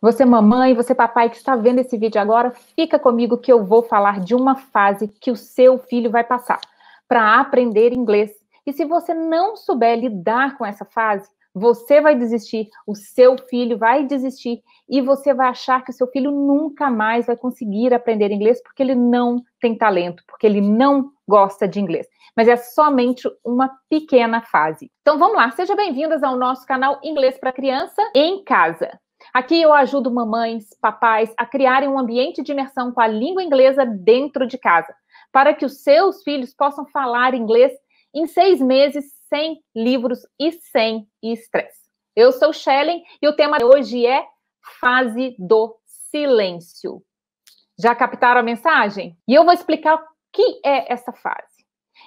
Você mamãe, você papai que está vendo esse vídeo agora, fica comigo que eu vou falar de uma fase que o seu filho vai passar para aprender inglês. E se você não souber lidar com essa fase, você vai desistir, o seu filho vai desistir e você vai achar que o seu filho nunca mais vai conseguir aprender inglês porque ele não tem talento, porque ele não gosta de inglês. Mas é somente uma pequena fase. Então vamos lá, sejam bem-vindas ao nosso canal Inglês para Criança em Casa. Aqui eu ajudo mamães, papais a criarem um ambiente de imersão com a língua inglesa dentro de casa, para que os seus filhos possam falar inglês em seis meses, sem livros e sem estresse. Eu sou Shellen e o tema de hoje é Fase do Silêncio. Já captaram a mensagem? E eu vou explicar o que é essa fase.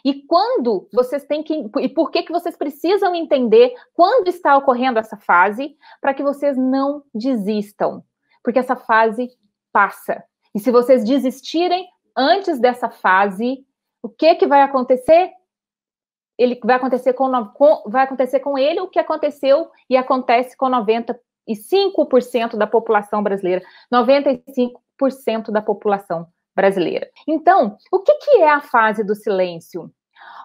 E quando vocês têm que. E por que, que vocês precisam entender quando está ocorrendo essa fase, para que vocês não desistam. Porque essa fase passa. E se vocês desistirem antes dessa fase, o que, que vai acontecer? Ele vai acontecer com, com vai acontecer com ele o que aconteceu e acontece com 95% da população brasileira. 95% da população brasileira. Então, o que, que é a fase do silêncio?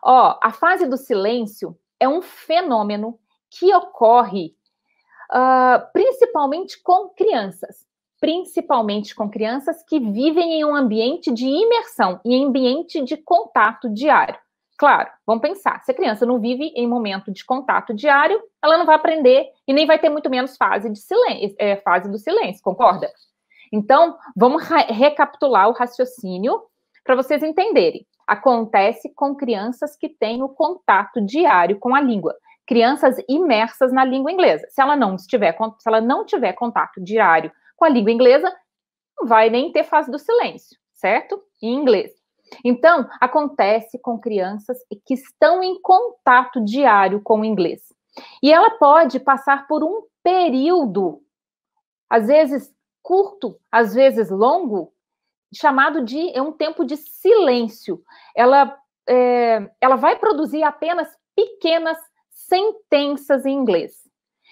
Ó, a fase do silêncio é um fenômeno que ocorre uh, principalmente com crianças, principalmente com crianças que vivem em um ambiente de imersão, e ambiente de contato diário. Claro, vamos pensar, se a criança não vive em momento de contato diário, ela não vai aprender e nem vai ter muito menos fase, de silêncio, é, fase do silêncio, concorda? Então, vamos recapitular o raciocínio para vocês entenderem. Acontece com crianças que têm o contato diário com a língua, crianças imersas na língua inglesa. Se ela não estiver, se ela não tiver contato diário com a língua inglesa, não vai nem ter fase do silêncio, certo? Em inglês. Então, acontece com crianças que estão em contato diário com o inglês. E ela pode passar por um período, às vezes curto, às vezes longo, chamado de é um tempo de silêncio. Ela, é, ela vai produzir apenas pequenas sentenças em inglês.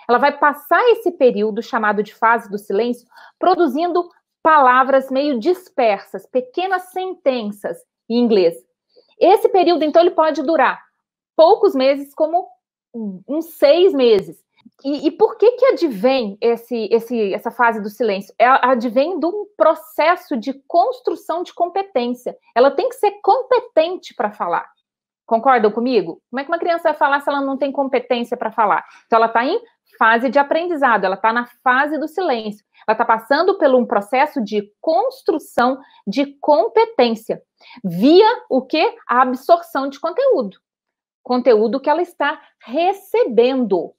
Ela vai passar esse período chamado de fase do silêncio, produzindo palavras meio dispersas, pequenas sentenças em inglês. Esse período, então, ele pode durar poucos meses, como uns seis meses. E, e, por que que advém esse, esse, essa fase do silêncio? Ela é, advém de um processo de construção de competência. Ela tem que ser competente para falar. Concordam comigo? Como é que uma criança vai falar se ela não tem competência para falar? Então, ela está em fase de aprendizado, ela está na fase do silêncio. Ela está passando por um processo de construção de competência, via o que? A absorção de conteúdo. Conteúdo que ela está recebendo.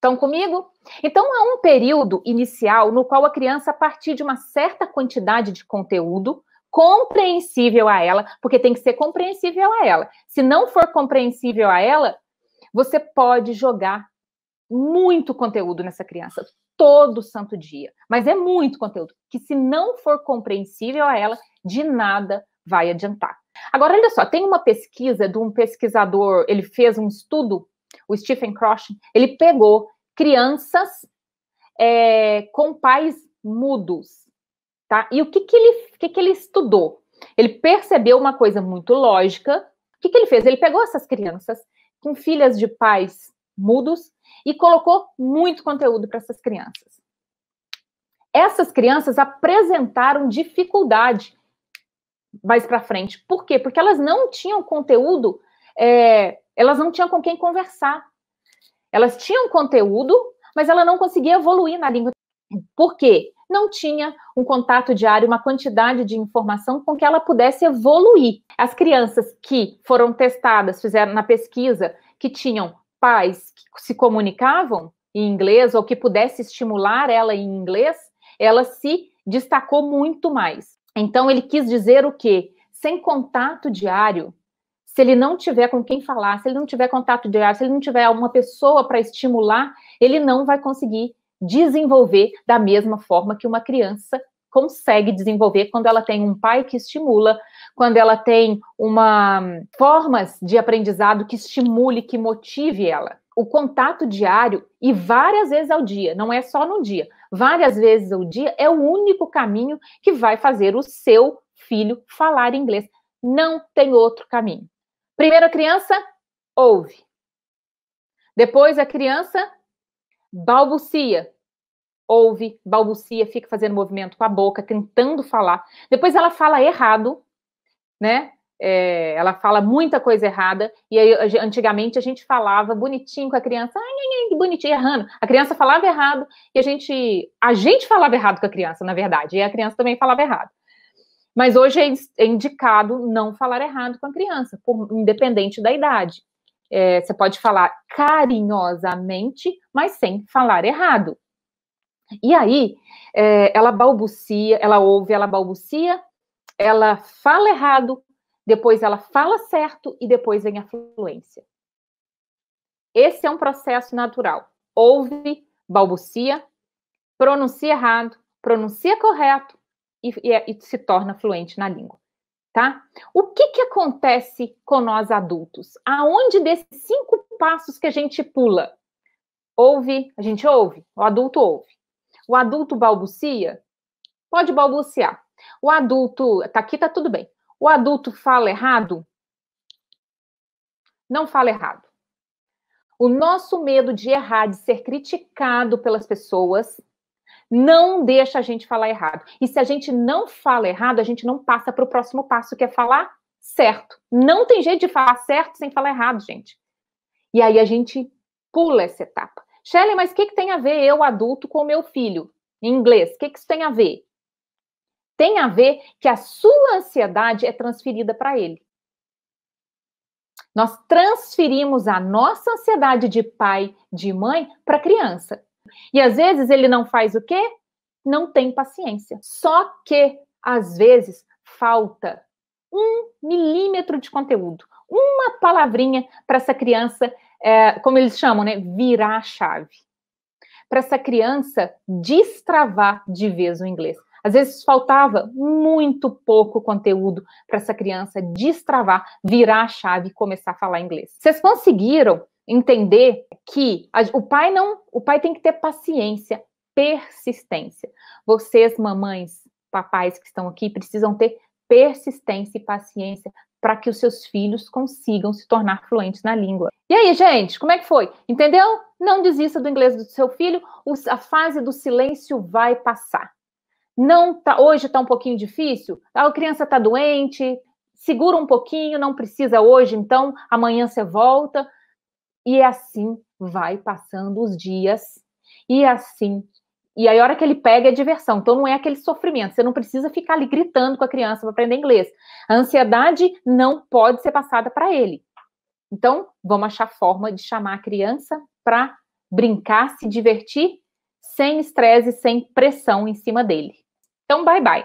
Estão comigo? Então, há um período inicial no qual a criança, a partir de uma certa quantidade de conteúdo, compreensível a ela, porque tem que ser compreensível a ela. Se não for compreensível a ela, você pode jogar muito conteúdo nessa criança todo santo dia, mas é muito conteúdo que se não for compreensível a ela, de nada vai adiantar. Agora olha só, tem uma pesquisa de um pesquisador, ele fez um estudo o Stephen Croshen, ele pegou crianças é, com pais mudos, tá? E o que que ele, que que ele estudou? Ele percebeu uma coisa muito lógica. O que, que ele fez? Ele pegou essas crianças com filhas de pais mudos e colocou muito conteúdo para essas crianças. Essas crianças apresentaram dificuldade mais para frente. Por quê? Porque elas não tinham conteúdo é, elas não tinham com quem conversar. Elas tinham conteúdo, mas ela não conseguia evoluir na língua. Por quê? Não tinha um contato diário, uma quantidade de informação com que ela pudesse evoluir. As crianças que foram testadas, fizeram na pesquisa, que tinham pais que se comunicavam em inglês ou que pudesse estimular ela em inglês, ela se destacou muito mais. Então ele quis dizer o quê? Sem contato diário, se ele não tiver com quem falar, se ele não tiver contato diário, se ele não tiver uma pessoa para estimular, ele não vai conseguir desenvolver da mesma forma que uma criança consegue desenvolver quando ela tem um pai que estimula, quando ela tem uma hum, formas de aprendizado que estimule, que motive ela. O contato diário e várias vezes ao dia, não é só no dia, várias vezes ao dia é o único caminho que vai fazer o seu filho falar inglês. Não tem outro caminho. Primeiro a criança ouve. Depois a criança balbucia. Ouve, balbucia, fica fazendo movimento com a boca, tentando falar. Depois ela fala errado, né? É, ela fala muita coisa errada, e aí, antigamente a gente falava bonitinho com a criança, ai, que bonitinho, errando. A criança falava errado, e a gente, a gente falava errado com a criança, na verdade, e a criança também falava errado. Mas hoje é, é indicado não falar errado com a criança, por, independente da idade. É, você pode falar carinhosamente, mas sem falar errado. E aí, é, ela balbucia, ela ouve, ela balbucia, ela fala errado, depois ela fala certo e depois vem a fluência. Esse é um processo natural. Ouve, balbucia, pronuncia errado, pronuncia correto, e, e, é, e se torna fluente na língua, tá? O que que acontece com nós adultos? Aonde desses cinco passos que a gente pula? Ouve, a gente ouve, o adulto ouve. O adulto balbucia? Pode balbuciar. O adulto, tá aqui, tá tudo bem. O adulto fala errado? Não fala errado. O nosso medo de errar, de ser criticado pelas pessoas, não deixa a gente falar errado. E se a gente não fala errado, a gente não passa para o próximo passo, que é falar certo. Não tem jeito de falar certo sem falar errado, gente. E aí a gente pula essa etapa. Shelley, mas o que, que tem a ver eu, adulto, com o meu filho? Em inglês, o que, que isso tem a ver? Tem a ver que a sua ansiedade é transferida para ele. Nós transferimos a nossa ansiedade de pai, de mãe, para a criança. E às vezes ele não faz o quê? Não tem paciência. Só que, às vezes, falta um milímetro de conteúdo, uma palavrinha para essa criança, é, como eles chamam, né? Virar a chave. Para essa criança destravar de vez o inglês. Às vezes faltava muito pouco conteúdo para essa criança destravar, virar a chave e começar a falar inglês. Vocês conseguiram entender que a, o pai não, o pai tem que ter paciência, persistência. Vocês, mamães, papais que estão aqui, precisam ter persistência e paciência para que os seus filhos consigam se tornar fluentes na língua. E aí, gente, como é que foi? Entendeu? Não desista do inglês do seu filho, a fase do silêncio vai passar. Não tá, hoje está um pouquinho difícil, ah, a criança está doente, segura um pouquinho, não precisa hoje, então amanhã você volta. E assim vai passando os dias, e assim. E aí, a hora que ele pega é diversão. Então, não é aquele sofrimento. Você não precisa ficar ali gritando com a criança para aprender inglês. A ansiedade não pode ser passada para ele. Então, vamos achar forma de chamar a criança para brincar, se divertir, sem estresse, sem pressão em cima dele. Então, bye bye.